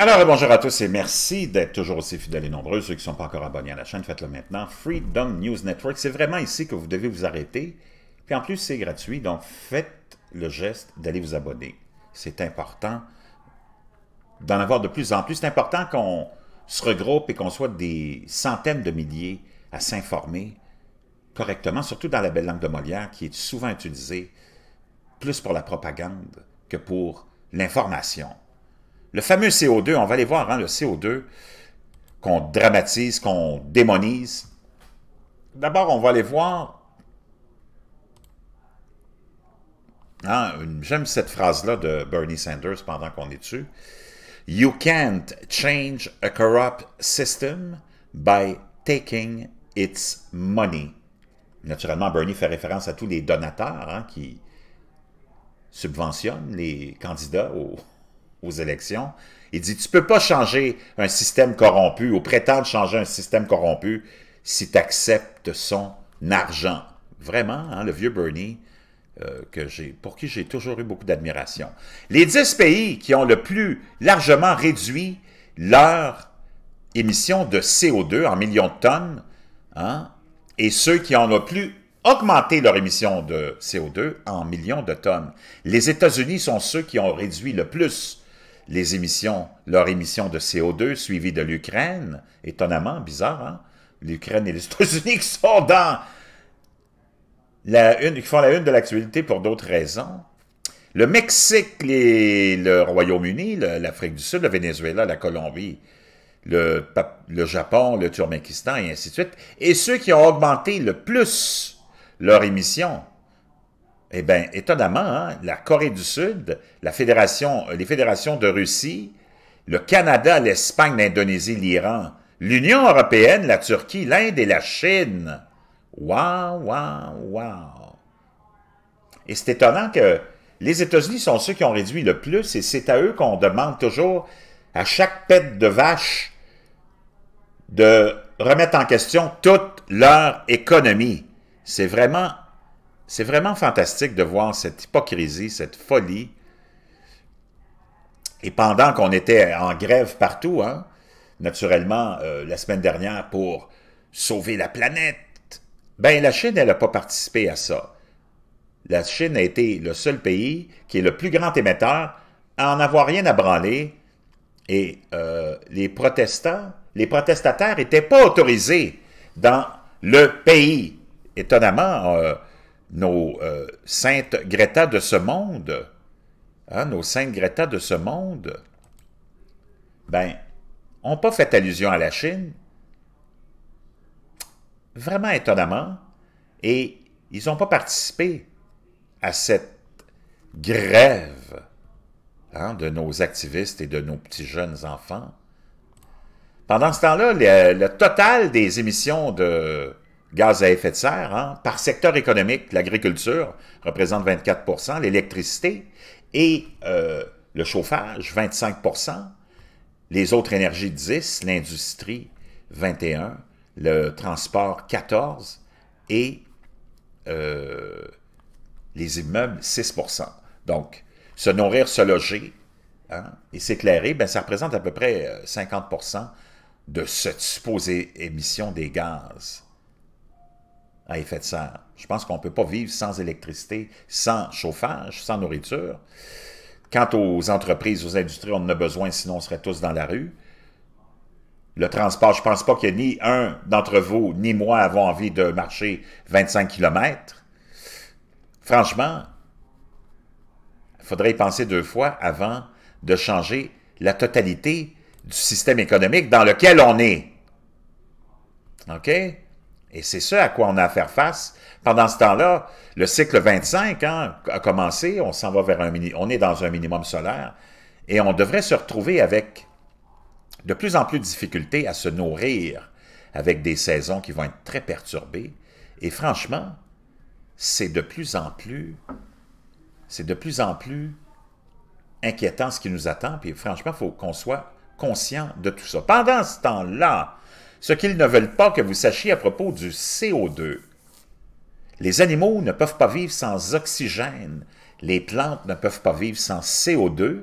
Alors, bonjour à tous et merci d'être toujours aussi fidèles et nombreux. Ceux qui ne sont pas encore abonnés à la chaîne, faites-le maintenant. Freedom News Network, c'est vraiment ici que vous devez vous arrêter. Puis en plus, c'est gratuit, donc faites le geste d'aller vous abonner. C'est important d'en avoir de plus en plus. C'est important qu'on se regroupe et qu'on soit des centaines de milliers à s'informer correctement, surtout dans la belle langue de Molière, qui est souvent utilisée plus pour la propagande que pour l'information. Le fameux CO2, on va aller voir hein, le CO2 qu'on dramatise, qu'on démonise. D'abord, on va aller voir... Hein, j'aime cette phrase-là de Bernie Sanders pendant qu'on est dessus. You can't change a corrupt system by taking its money. Naturellement, Bernie fait référence à tous les donateurs hein, qui subventionnent les candidats au aux élections. Il dit, tu peux pas changer un système corrompu ou prétendre changer un système corrompu si tu acceptes son argent. Vraiment, hein, le vieux Bernie, euh, pour qui j'ai toujours eu beaucoup d'admiration. Les dix pays qui ont le plus largement réduit leur émission de CO2 en millions de tonnes, hein, et ceux qui en ont plus augmenté leur émission de CO2 en millions de tonnes. Les États-Unis sont ceux qui ont réduit le plus les émissions, leur émission de CO2 suivie de l'Ukraine. Étonnamment, bizarre, hein? L'Ukraine et les États-Unis qui sont dans la une, qui font la une de l'actualité pour d'autres raisons. Le Mexique, le Royaume-Uni, l'Afrique du Sud, le Venezuela, la Colombie, le, le Japon, le Turkménistan et ainsi de suite. Et ceux qui ont augmenté le plus leur émission, eh bien, étonnamment, hein, la Corée du Sud, la fédération, les fédérations de Russie, le Canada, l'Espagne, l'Indonésie, l'Iran, l'Union européenne, la Turquie, l'Inde et la Chine. Waouh, waouh, waouh. Et c'est étonnant que les États-Unis sont ceux qui ont réduit le plus et c'est à eux qu'on demande toujours, à chaque pète de vache, de remettre en question toute leur économie. C'est vraiment c'est vraiment fantastique de voir cette hypocrisie, cette folie. Et pendant qu'on était en grève partout, hein, naturellement, euh, la semaine dernière, pour sauver la planète, ben la Chine, elle n'a pas participé à ça. La Chine a été le seul pays qui est le plus grand émetteur à en avoir rien à branler. Et euh, les protestants, les protestataires n'étaient pas autorisés dans le pays. Étonnamment, euh, nos euh, saintes Greta de ce monde, hein, nos saintes Greta de ce monde, ben, n'ont pas fait allusion à la Chine, vraiment étonnamment, et ils n'ont pas participé à cette grève hein, de nos activistes et de nos petits jeunes enfants. Pendant ce temps-là, le total des émissions de gaz à effet de serre. Hein. Par secteur économique, l'agriculture représente 24 l'électricité et euh, le chauffage, 25 les autres énergies, 10 l'industrie, 21 le transport, 14 et euh, les immeubles, 6 Donc, se nourrir, se loger hein, et s'éclairer, ben, ça représente à peu près 50 euh, de cette supposée émission des gaz à effet de serre. Je pense qu'on ne peut pas vivre sans électricité, sans chauffage, sans nourriture. Quant aux entreprises, aux industries, on en a besoin, sinon on serait tous dans la rue. Le transport, je ne pense pas que ni un d'entre vous, ni moi, avons envie de marcher 25 km. Franchement, il faudrait y penser deux fois avant de changer la totalité du système économique dans lequel on est. OK? Et c'est ce à quoi on a à faire face. Pendant ce temps-là, le cycle 25 hein, a commencé, on s'en va vers un mini on est dans un minimum solaire, et on devrait se retrouver avec de plus en plus de difficultés à se nourrir, avec des saisons qui vont être très perturbées. Et franchement, c'est de plus en plus, c'est de plus en plus inquiétant ce qui nous attend, Et franchement, il faut qu'on soit conscient de tout ça. Pendant ce temps-là, ce qu'ils ne veulent pas que vous sachiez à propos du CO2. Les animaux ne peuvent pas vivre sans oxygène, les plantes ne peuvent pas vivre sans CO2,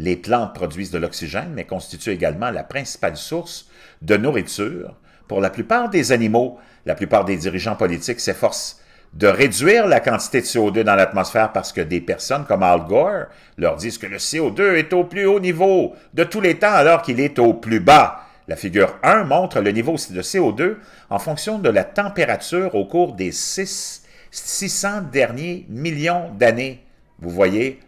les plantes produisent de l'oxygène, mais constituent également la principale source de nourriture. Pour la plupart des animaux, la plupart des dirigeants politiques s'efforcent de réduire la quantité de CO2 dans l'atmosphère parce que des personnes comme Al Gore leur disent que le CO2 est au plus haut niveau de tous les temps alors qu'il est au plus bas. La figure 1 montre le niveau de CO2 en fonction de la température au cours des 600 derniers millions d'années. Vous voyez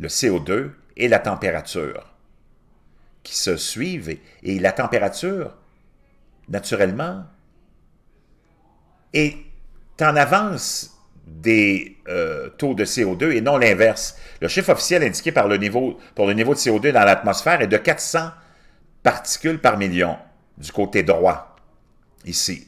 le CO2 et la température qui se suivent et, la température, naturellement, est en avance des euh, taux de CO2 et non l'inverse. Le chiffre officiel indiqué par le niveau, pour le niveau de CO2 dans l'atmosphère est de 400 particules par million du côté droit, ici.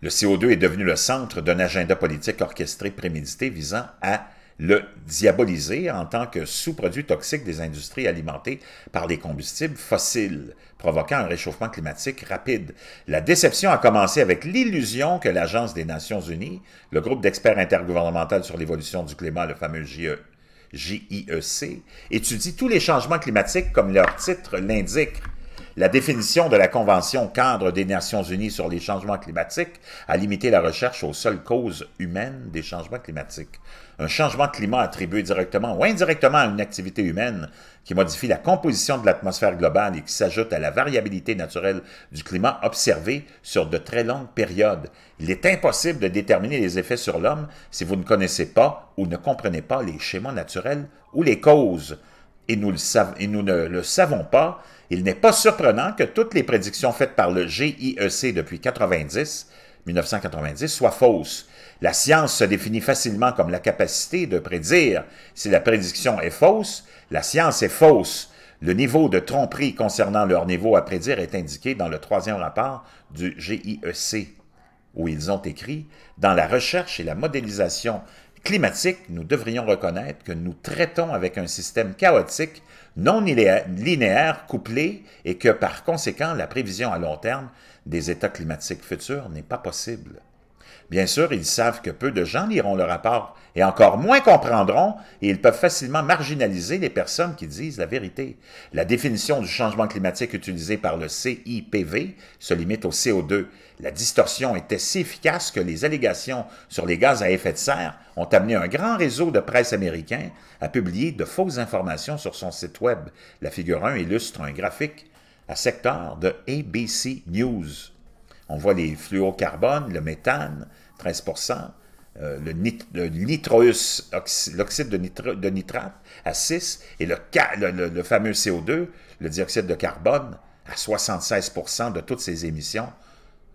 Le CO2 est devenu le centre d'un agenda politique orchestré prémédité visant à le diaboliser en tant que sous-produit toxique des industries alimentées par les combustibles fossiles, provoquant un réchauffement climatique rapide. La déception a commencé avec l'illusion que l'Agence des Nations Unies, le groupe d'experts intergouvernemental sur l'évolution du climat, le fameux GIE, JIEC, étudie tous les changements climatiques comme leur titre l'indique. La définition de la Convention cadre des Nations unies sur les changements climatiques a limité la recherche aux seules causes humaines des changements climatiques. Un changement de climat attribué directement ou indirectement à une activité humaine qui modifie la composition de l'atmosphère globale et qui s'ajoute à la variabilité naturelle du climat observée sur de très longues périodes. Il est impossible de déterminer les effets sur l'homme si vous ne connaissez pas ou ne comprenez pas les schémas naturels ou les causes et nous, ne le savons pas, il n'est pas surprenant que toutes les prédictions faites par le GIEC depuis 1990 soient fausses. La science se définit facilement comme la capacité de prédire. Si la prédiction est fausse, la science est fausse. Le niveau de tromperie concernant leur niveau à prédire est indiqué dans le troisième rapport du GIEC, où ils ont écrit « Dans la recherche et la modélisation climatique, nous devrions reconnaître que nous traitons avec un système chaotique, non linéaire, couplé, et que par conséquent, la prévision à long terme des états climatiques futurs n'est pas possible. Bien sûr, ils savent que peu de gens liront le rapport et encore moins comprendront, et ils peuvent facilement marginaliser les personnes qui disent la vérité. La définition du changement climatique utilisée par le CIPV se limite au CO2. La distorsion était si efficace que les allégations sur les gaz à effet de serre ont amené un grand réseau de presse américain à publier de fausses informations sur son site Web. La figure 1 illustre un graphique à secteur de ABC News. On voit les fluorocarbones, le méthane, 13 euh, le, nitrous, l'oxyde de, nitrate à 6, et le, le, fameux CO2, le dioxyde de carbone, à 76 de toutes ces émissions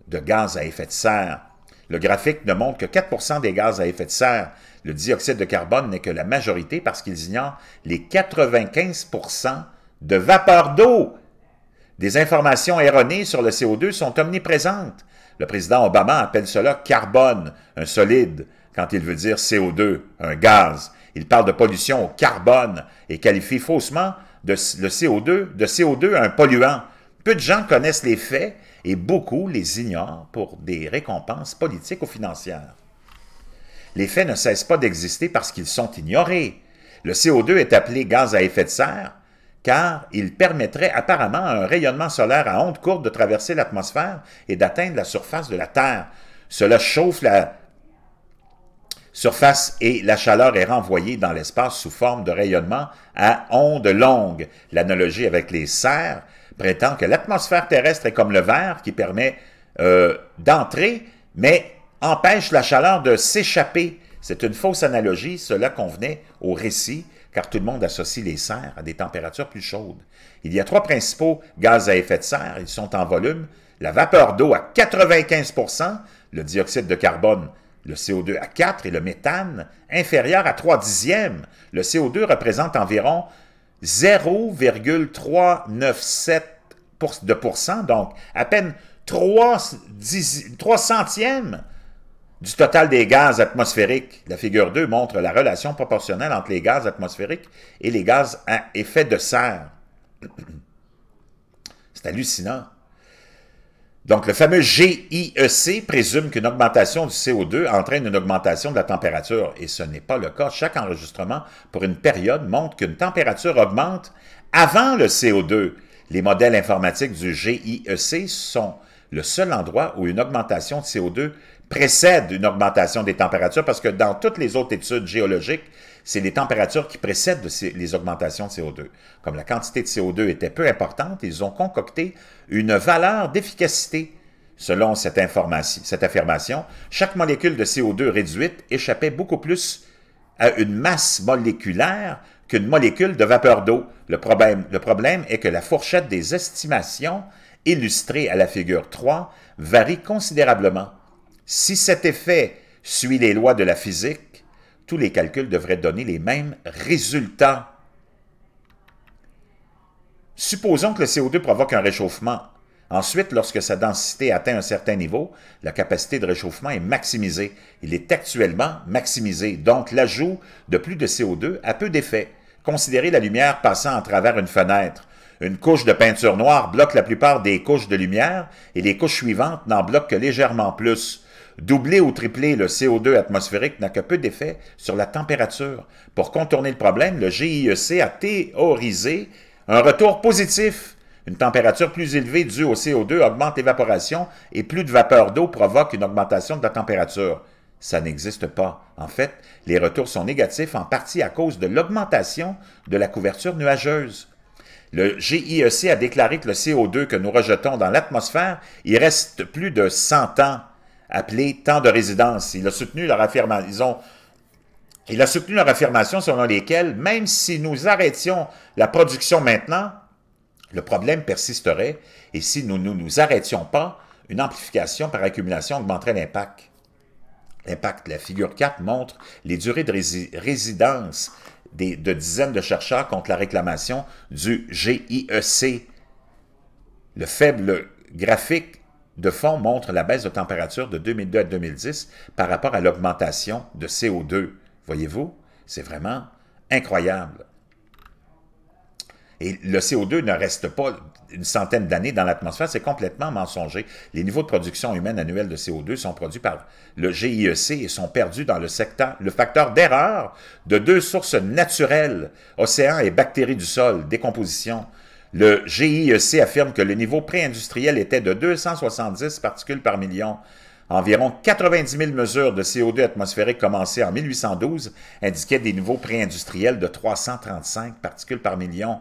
de gaz à effet de serre. Le graphique ne montre que 4 des gaz à effet de serre. Le dioxyde de carbone n'est que la majorité parce qu'ils ignorent les 95 de vapeur d'eau des informations erronées sur le CO2 sont omniprésentes. Le président Obama appelle cela carbone, un solide, quand il veut dire CO2, un gaz. Il parle de pollution au carbone et qualifie faussement le CO2 de CO2 un polluant. Peu de gens connaissent les faits et beaucoup les ignorent pour des récompenses politiques ou financières. Les faits ne cessent pas d'exister parce qu'ils sont ignorés. Le CO2 est appelé gaz à effet de serre car il permettrait apparemment à un rayonnement solaire à ondes courtes de traverser l'atmosphère et d'atteindre la surface de la Terre. Cela chauffe la surface et la chaleur est renvoyée dans l'espace sous forme de rayonnement à ondes longues. L'analogie avec les serres prétend que l'atmosphère terrestre est comme le verre qui permet euh, d'entrer, mais empêche la chaleur de s'échapper. C'est une fausse analogie, cela convenait au récit car tout le monde associe les serres à des températures plus chaudes. Il y a trois principaux gaz à effet de serre, ils sont en volume, la vapeur d'eau à 95 le dioxyde de carbone, le CO2 à 4 et le méthane inférieur à 3 dixièmes. Le CO2 représente environ 0,397 donc à peine 3, 3 centièmes du total des gaz atmosphériques. La figure 2 montre la relation proportionnelle entre les gaz atmosphériques et les gaz à effet de serre. C'est hallucinant. Donc, le fameux GIEC présume qu'une augmentation du CO2 entraîne une augmentation de la température, et ce n'est pas le cas. Chaque enregistrement pour une période montre qu'une température augmente avant le CO2. Les modèles informatiques du GIEC sont le seul endroit où une augmentation de CO2 précède une augmentation des températures parce que dans toutes les autres études géologiques, c'est les températures qui précèdent les augmentations de CO2. Comme la quantité de CO2 était peu importante, ils ont concocté une valeur d'efficacité. Selon cette, information, cette affirmation, chaque molécule de CO2 réduite échappait beaucoup plus à une masse moléculaire qu'une molécule de vapeur d'eau. Le problème, le problème est que la fourchette des estimations illustrées à la figure 3 varie considérablement. Si cet effet suit les lois de la physique, tous les calculs devraient donner les mêmes résultats. Supposons que le CO2 provoque un réchauffement. Ensuite, lorsque sa densité atteint un certain niveau, la capacité de réchauffement est maximisée. Il est actuellement maximisé, donc l'ajout de plus de CO2 a peu d'effet. Considérez la lumière passant à travers une fenêtre. Une couche de peinture noire bloque la plupart des couches de lumière et les couches suivantes n'en bloquent que légèrement plus. Doubler ou tripler le CO2 atmosphérique n'a que peu d'effet sur la température. Pour contourner le problème, le GIEC a théorisé un retour positif. Une température plus élevée due au CO2 augmente l'évaporation et plus de vapeur d'eau provoque une augmentation de la température. Ça n'existe pas. En fait, les retours sont négatifs en partie à cause de l'augmentation de la couverture nuageuse. Le GIEC a déclaré que le CO2 que nous rejetons dans l'atmosphère, il reste plus de 100 ans appelé temps de résidence. Il a soutenu leur affirmation. il a soutenu leur affirmation selon lesquelles, même si nous arrêtions la production maintenant, le problème persisterait et si nous ne nous, arrêtions pas, une amplification par accumulation augmenterait l'impact. L'impact de la figure 4 montre les durées de résidence des, de dizaines de chercheurs contre la réclamation du GIEC. Le faible graphique de fond montre la baisse de température de 2002 à 2010 par rapport à l'augmentation de CO2. Voyez-vous, c'est vraiment incroyable. Et le CO2 ne reste pas une centaine d'années dans l'atmosphère, c'est complètement mensonger. Les niveaux de production humaine annuelle de CO2 sont produits par le GIEC et sont perdus dans le secteur, le facteur d'erreur de deux sources naturelles, océans et bactéries du sol, décomposition. Le GIEC affirme que le niveau pré-industriel était de 270 particules par million. Environ 90 000 mesures de CO2 atmosphérique commencées en 1812 indiquaient des niveaux pré-industriels de 335 particules par million.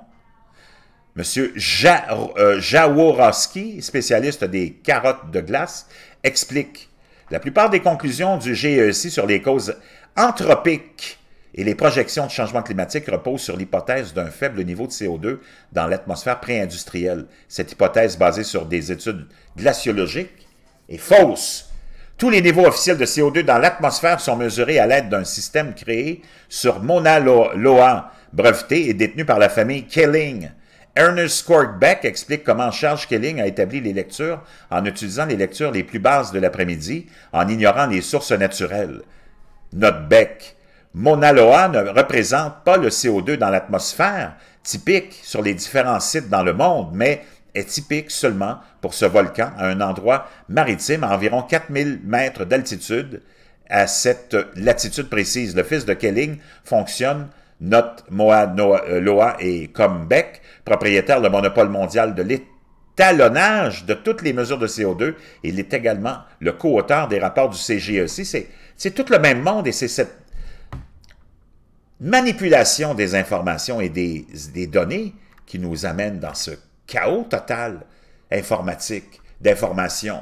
Monsieur euh, Jaworowski, spécialiste des carottes de glace, explique « La plupart des conclusions du GIEC sur les causes anthropiques et les projections de changement climatique reposent sur l'hypothèse d'un faible niveau de CO2 dans l'atmosphère pré-industrielle. Cette hypothèse basée sur des études glaciologiques est fausse. Tous les niveaux officiels de CO2 dans l'atmosphère sont mesurés à l'aide d'un système créé sur Mauna Loa, breveté et détenu par la famille Kelling. Ernest Korkbeck explique comment Charles Kelling a établi les lectures en utilisant les lectures les plus basses de l'après-midi, en ignorant les sources naturelles. Note Beck, Mauna Loa ne représente pas le CO2 dans l'atmosphère, typique sur les différents sites dans le monde, mais est typique seulement pour ce volcan à un endroit maritime à environ 4000 mètres d'altitude. À cette latitude précise, le fils de Kelling fonctionne Note Moa euh, Loa et Combeck, propriétaire de monopole mondial de l'étalonnage de toutes les mesures de CO2. Il est également le co-auteur des rapports du CGEC. E c'est tout le même monde et c'est cette manipulation des informations et des, données qui nous amène dans ce chaos total informatique, d'informations,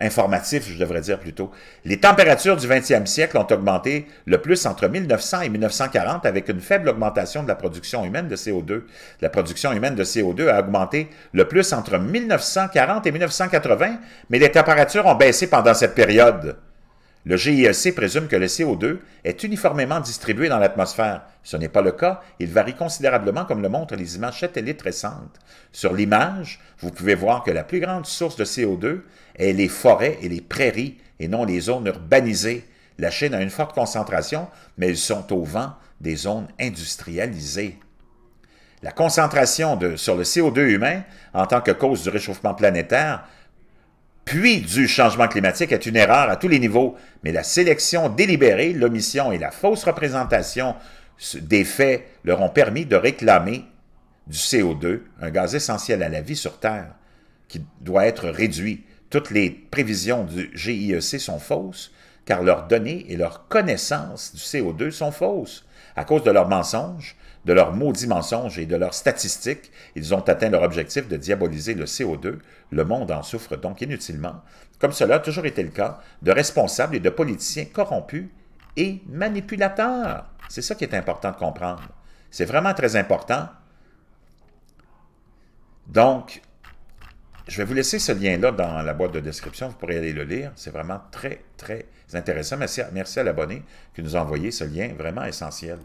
informatif, je devrais dire plutôt. Les températures du 20e siècle ont augmenté le plus entre 1900 et 1940 avec une faible augmentation de la production humaine de CO2. La production humaine de CO2 a augmenté le plus entre 1940 et 1980, mais les températures ont baissé pendant cette période. Le GIEC présume que le CO2 est uniformément distribué dans l'atmosphère. Ce n'est pas le cas, il varie considérablement comme le montrent les images satellites récentes. Sur l'image, vous pouvez voir que la plus grande source de CO2 est les forêts et les prairies et non les zones urbanisées. La Chine a une forte concentration, mais ils sont au vent des zones industrialisées. La concentration de, sur le CO2 humain en tant que cause du réchauffement planétaire puis du changement climatique est une erreur à tous les niveaux, mais la sélection délibérée, l'omission et la fausse représentation des faits leur ont permis de réclamer du CO2, un gaz essentiel à la vie sur Terre, qui doit être réduit. Toutes les prévisions du GIEC sont fausses, car leurs données et leurs connaissances du CO2 sont fausses. À cause de leurs mensonges, de leurs maudits mensonges et de leurs statistiques, ils ont atteint leur objectif de diaboliser le CO2. Le monde en souffre donc inutilement, comme cela a toujours été le cas, de responsables et de politiciens corrompus et manipulateurs. C'est ça qui est important de comprendre. C'est vraiment très important. Donc, je vais vous laisser ce lien-là dans la boîte de description. Vous pourrez aller le lire. C'est vraiment très, très intéressant. Merci à, merci à l'abonné qui nous a envoyé ce lien vraiment essentiel.